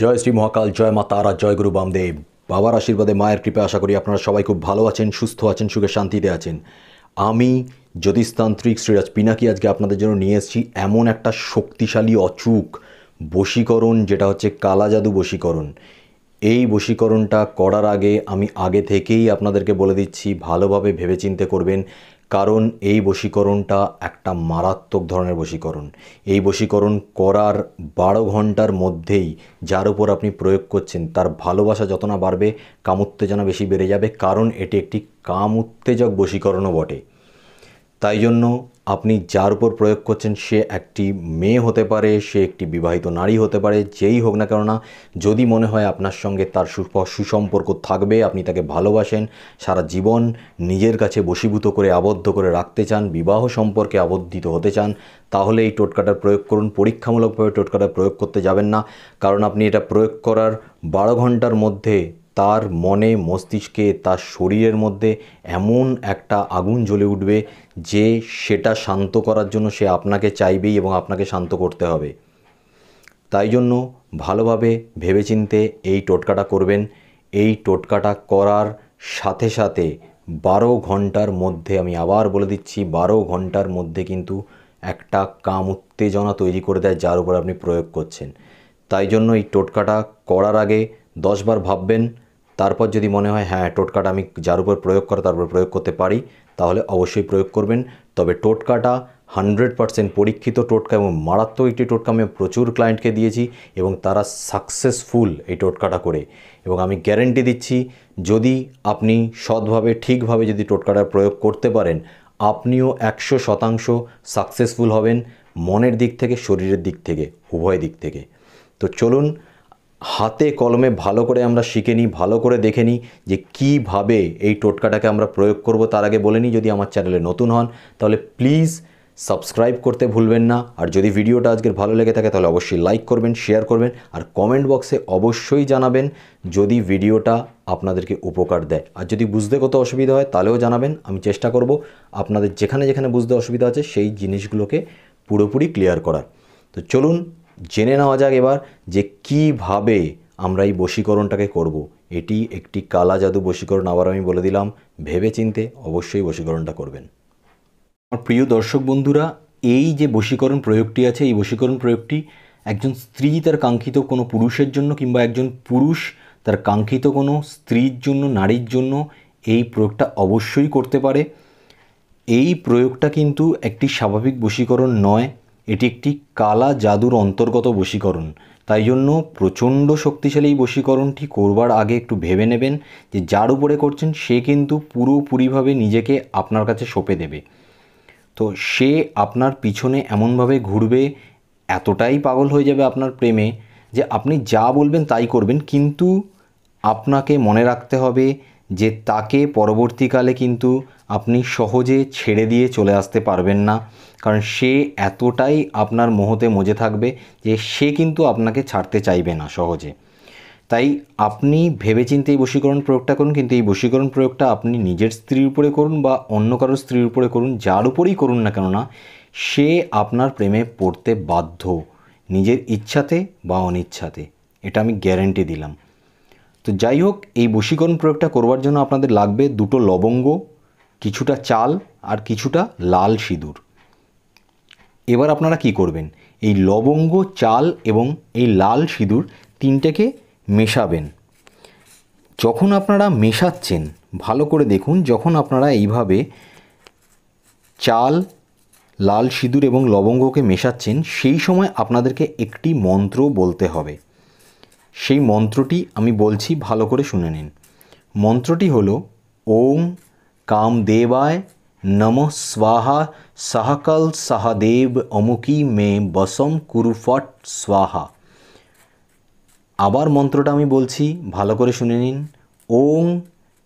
জয় শ্রী মহাকাল জয় মা তারা জয় গুরু বামদেব বাবার আশীর্বাদে মায়ের কৃপে আশা করি আপনারা সবাই খুব ভালো আছেন সুস্থ আছেন সুখে শান্তিতে আছেন আমি জ্যোতিষতান্ত্রিক শ্রীরাজ পিনাকি আজকে আপনাদের জন্য নিয়ে এসেছি এমন একটা শক্তিশালী অচুক বশীকরণ যেটা হচ্ছে কালা জাদু বশীকরণ এই বশীকরণটা করার আগে আমি আগে থেকেই আপনাদেরকে বলে দিচ্ছি ভালোভাবে ভেবেচিন্তে করবেন কারণ এই বশীকরণটা একটা মারাত্মক ধরনের বশীকরণ এই বশীকরণ করার বারো ঘন্টার মধ্যেই যার উপর আপনি প্রয়োগ করছেন তার ভালোবাসা যত না বাড়বে কাম উত্তেজনা বেশি বেড়ে যাবে কারণ এটি একটি কাম উত্তেজক বশীকরণও বটে তাই জন্য আপনি যার উপর প্রয়োগ করছেন সে একটি মেয়ে হতে পারে সে একটি বিবাহিত নারী হতে পারে যেই হোক না কেননা যদি মনে হয় আপনার সঙ্গে তার সুসম্পর্ক থাকবে আপনি তাকে ভালোবাসেন সারা জীবন নিজের কাছে বশীভূত করে আবদ্ধ করে রাখতে চান বিবাহ সম্পর্কে আবদ্ধিত হতে চান তাহলে এই টোটকাটার প্রয়োগ করুন পরীক্ষামূলকভাবে টোটকাটা প্রয়োগ করতে যাবেন না কারণ আপনি এটা প্রয়োগ করার বারো ঘন্টার মধ্যে তার মনে মস্তিষ্কে তার শরীরের মধ্যে এমন একটা আগুন জ্বলে উঠবে যে সেটা শান্ত করার জন্য সে আপনাকে চাইবেই এবং আপনাকে শান্ত করতে হবে তাই জন্য ভালোভাবে ভেবেচিন্তে এই টোটকাটা করবেন এই টোটকাটা করার সাথে সাথে বারো ঘন্টার মধ্যে আমি আবার বলে দিচ্ছি বারো ঘন্টার মধ্যে কিন্তু একটা কাম উত্তেজনা তৈরি করে দেয় যার উপর আপনি প্রয়োগ করছেন তাই জন্য এই টোটকাটা করার আগে দশবার ভাববেন তারপর যদি মনে হয় হ্যাঁ টোটকাটা আমি যার উপর প্রয়োগ করা তার উপর প্রয়োগ করতে পারি তাহলে অবশ্যই প্রয়োগ করবেন তবে টোটকাটা হান্ড্রেড পারসেন্ট পরীক্ষিত টোটকা এবং মারাত্মক একটি টোটকা আমি প্রচুর ক্লায়েন্টকে দিয়েছি এবং তারা সাকসেসফুল এই টোটকাটা করে এবং আমি গ্যারেন্টি দিচ্ছি যদি আপনি সৎভাবে ঠিকভাবে যদি টোটকাটা প্রয়োগ করতে পারেন আপনিও একশো শতাংশ সাকসেসফুল হবেন মনের দিক থেকে শরীরের দিক থেকে উভয় দিক থেকে তো চলুন হাতে কলমে ভালো করে আমরা শিখে নিই ভালো করে দেখে নিই যে কীভাবে এই টোটকাটাকে আমরা প্রয়োগ করব তার আগে বলে নিই যদি আমার চ্যানেলে নতুন হন তাহলে প্লিজ সাবস্ক্রাইব করতে ভুলবেন না আর যদি ভিডিওটা আজকের ভালো লেগে থাকে তাহলে অবশ্যই লাইক করবেন শেয়ার করবেন আর কমেন্ট বক্সে অবশ্যই জানাবেন যদি ভিডিওটা আপনাদেরকে উপকার দেয় আর যদি বুঝতে কত অসুবিধা হয় তাহলেও জানাবেন আমি চেষ্টা করব আপনাদের যেখানে যেখানে বুঝতে অসুবিধা আছে সেই জিনিসগুলোকে পুরোপুরি ক্লিয়ার করার তো চলুন জেনে নেওয়া যাক এবার যে কিভাবে আমরা এই বশীকরণটাকে করব। এটি একটি কালা জাদু বশীকরণ আবার আমি বলে দিলাম ভেবে চিনতে অবশ্যই বশীকরণটা করবেন আমার প্রিয় দর্শক বন্ধুরা এই যে বশীকরণ প্রয়োগটি আছে এই বশীকরণ প্রয়োগটি একজন স্ত্রী তার কাঙ্ক্ষিত কোনো পুরুষের জন্য কিংবা একজন পুরুষ তার কাঙ্ক্ষিত কোনো স্ত্রীর জন্য নারীর জন্য এই প্রয়োগটা অবশ্যই করতে পারে এই প্রয়োগটা কিন্তু একটি স্বাভাবিক বশীকরণ নয় এটি একটি কালা জাদুর অন্তর্গত বশীকরণ তাই জন্য প্রচণ্ড শক্তিশালী এই বশীকরণটি করবার আগে একটু ভেবে নেবেন যে যার উপরে করছেন সে কিন্তু পুরোপুরিভাবে নিজেকে আপনার কাছে সঁপে দেবে তো সে আপনার পিছনে এমনভাবে ঘুরবে এতটাই পাগল হয়ে যাবে আপনার প্রেমে যে আপনি যা বলবেন তাই করবেন কিন্তু আপনাকে মনে রাখতে হবে যে তাকে পরবর্তীকালে কিন্তু আপনি সহজে ছেড়ে দিয়ে চলে আসতে পারবেন না কারণ সে এতটাই আপনার মোহতে মজে থাকবে যে সে কিন্তু আপনাকে ছাড়তে চাইবে না সহজে তাই আপনি ভেবেচিন্তে এই বশীকরণ প্রয়োগটা করুন কিন্তু এই বশীকরণ প্রয়োগটা আপনি নিজের স্ত্রীর উপরে করুন বা অন্য কারোর স্ত্রীর উপরে করুন যার উপরেই করুন না কেননা সে আপনার প্রেমে পড়তে বাধ্য নিজের ইচ্ছাতে বা অনিচ্ছাতে এটা আমি গ্যারেন্টি দিলাম তো যাই হোক এই বশীকরণ প্রয়োগটা করবার জন্য আপনাদের লাগবে দুটো লবঙ্গ কিছুটা চাল আর কিছুটা লাল সিঁদুর এবার আপনারা কি করবেন এই লবঙ্গ চাল এবং এই লাল সিঁদুর তিনটাকে মেশাবেন যখন আপনারা মেশাচ্ছেন ভালো করে দেখুন যখন আপনারা এইভাবে চাল লাল সিঁদুর এবং লবঙ্গকে মেশাচ্ছেন সেই সময় আপনাদেরকে একটি মন্ত্র বলতে হবে সেই মন্ত্রটি আমি বলছি ভালো করে শুনে নিন মন্ত্রটি হলো ওম কামদেবায় নম স্বাহা সাহকল সাহদেব অমুকি মে বসম কুরুফট স্বাহা আবার মন্ত্রটা আমি বলছি ভালো করে শুনে নিন ওং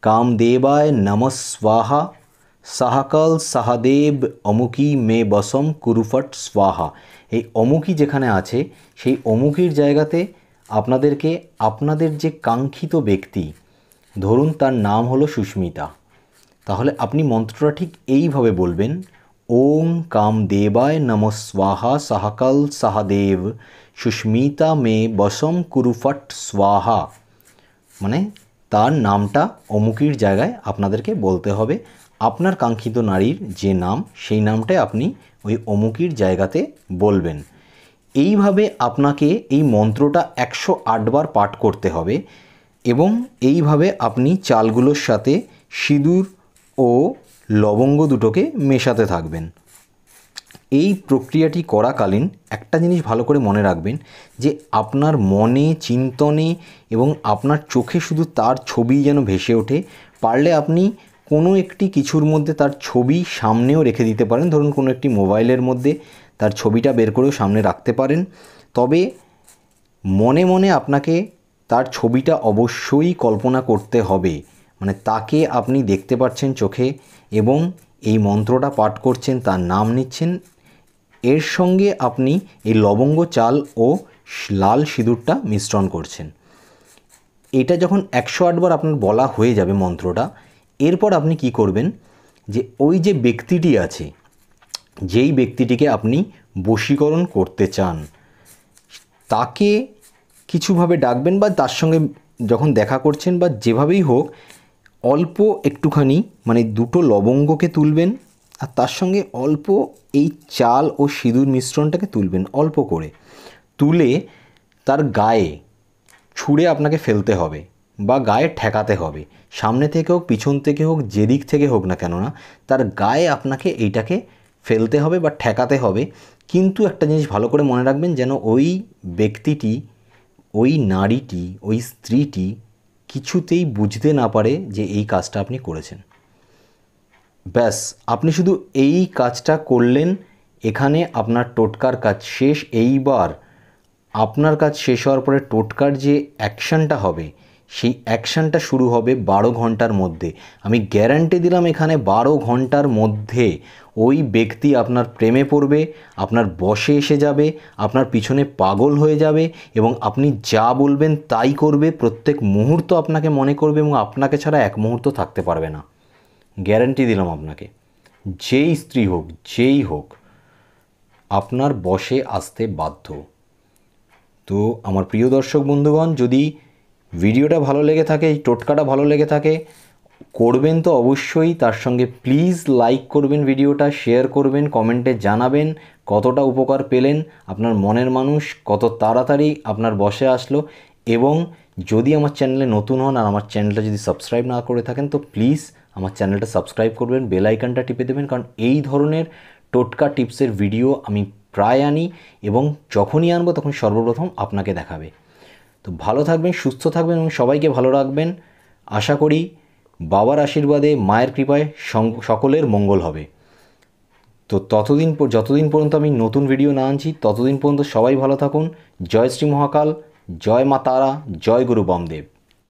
কামদেবায় নম স্বাহা সাহাকাল সাহাদেব অমুকি মে বসম কুরুফট স্বাহা এই অমুকি যেখানে আছে সেই অমুকির জায়গাতে আপনাদেরকে আপনাদের যে কাঙ্ক্ষিত ব্যক্তি ধরুন তার নাম হলো সুস্মিতা তাহলে আপনি মন্ত্রটা ঠিক এইভাবে বলবেন ওম কাম দেবায় নম স্বাহা সাহাকাল সাহাদেব সুস্মিতা মে বসম কুরুফট স্বাহা মানে তার নামটা অমুকির জায়গায় আপনাদেরকে বলতে হবে আপনার কাঙ্ক্ষিত নারীর যে নাম সেই নামটাই আপনি ওই অমুকির জায়গাতে বলবেন এইভাবে আপনাকে এই মন্ত্রটা একশো আটবার পাঠ করতে হবে এবং এইভাবে আপনি চালগুলোর সাথে সিঁদুর ও লবঙ্গ দুটোকে মেশাতে থাকবেন এই প্রক্রিয়াটি করাকালীন একটা জিনিস ভালো করে মনে রাখবেন যে আপনার মনে চিন্তনে এবং আপনার চোখে শুধু তার ছবি যেন ভেসে ওঠে পারলে আপনি কোনো একটি কিছুর মধ্যে তার ছবি সামনেও রেখে দিতে পারেন ধরুন কোনো একটি মোবাইলের মধ্যে তার ছবিটা বের করেও সামনে রাখতে পারেন তবে মনে মনে আপনাকে তার ছবিটা অবশ্যই কল্পনা করতে হবে মানে তাকে আপনি দেখতে পাচ্ছেন চোখে এবং এই মন্ত্রটা পাঠ করছেন তার নাম নিচ্ছেন এর সঙ্গে আপনি এই লবঙ্গ চাল ও লাল সিঁদুরটা মিশ্রণ করছেন এটা যখন একশো আটবার আপনার বলা হয়ে যাবে মন্ত্রটা এরপর আপনি কি করবেন যে ওই যে ব্যক্তিটি আছে যেই ব্যক্তিটিকে আপনি বশীকরণ করতে চান তাকে কিছুভাবে ডাকবেন বা তার সঙ্গে যখন দেখা করছেন বা যেভাবেই হোক অল্প একটুখানি মানে দুটো লবঙ্গকে তুলবেন আর তার সঙ্গে অল্প এই চাল ও সিঁদুর মিশ্রণটাকে তুলবেন অল্প করে তুলে তার গায়ে ছুঁড়ে আপনাকে ফেলতে হবে বা গায়ে ঠেকাতে হবে সামনে থেকে হোক পিছন থেকে হোক যেদিক থেকে হোক না কেননা তার গায়ে আপনাকে এইটাকে ফেলতে হবে বা ঠেকাতে হবে কিন্তু একটা জিনিস ভালো করে মনে রাখবেন যেন ওই ব্যক্তিটি ওই নারীটি ওই স্ত্রীটি কিছুতেই বুঝতে না পারে যে এই কাজটা আপনি করেছেন ব্যাস আপনি শুধু এই কাজটা করলেন এখানে আপনার টোটকার কাজ শেষ এইবার আপনার কাজ শেষ হওয়ার পরে টোটকার যে অ্যাকশানটা হবে সেই অ্যাকশানটা শুরু হবে বারো ঘন্টার মধ্যে আমি গ্যারান্টি দিলাম এখানে বারো ঘন্টার মধ্যে ওই ব্যক্তি আপনার প্রেমে পড়বে আপনার বসে এসে যাবে আপনার পিছনে পাগল হয়ে যাবে এবং আপনি যা বলবেন তাই করবে প্রত্যেক মুহূর্ত আপনাকে মনে করবে এবং আপনাকে ছাড়া এক মুহূর্ত থাকতে পারবে না গ্যারান্টি দিলাম আপনাকে যেই স্ত্রী হোক যেই হোক আপনার বসে আসতে বাধ্য তো আমার প্রিয় দর্শক বন্ধুগণ যদি ভিডিওটা ভালো লেগে থাকে এই টোটকাটা ভালো লেগে থাকে করবেন তো অবশ্যই তার সঙ্গে প্লিজ লাইক করবেন ভিডিওটা শেয়ার করবেন কমেন্টে জানাবেন কতটা উপকার পেলেন আপনার মনের মানুষ কত তাড়াতাড়ি আপনার বসে আসলো এবং যদি আমার চ্যানেলে নতুন হন আর আমার চ্যানেলটা যদি সাবস্ক্রাইব না করে থাকেন তো প্লিজ আমার চ্যানেলটা সাবস্ক্রাইব করবেন বেল আইকনটা টিপে দেবেন কারণ এই ধরনের টোটকা টিপসের ভিডিও আমি প্রায় আনি এবং যখনই আনবো তখন সর্বপ্রথম আপনাকে দেখাবে তো ভালো থাকবেন সুস্থ থাকবেন এবং সবাইকে ভালো রাখবেন আশা করি বাবার আশীর্বাদে মায়ের কৃপায় সকলের মঙ্গল হবে তো ততদিন যতদিন পর্যন্ত আমি নতুন ভিডিও না আনছি ততদিন পর্যন্ত সবাই ভালো থাকুন জয় শ্রী মহাকাল জয় মা তারা জয় গুরু বামদেব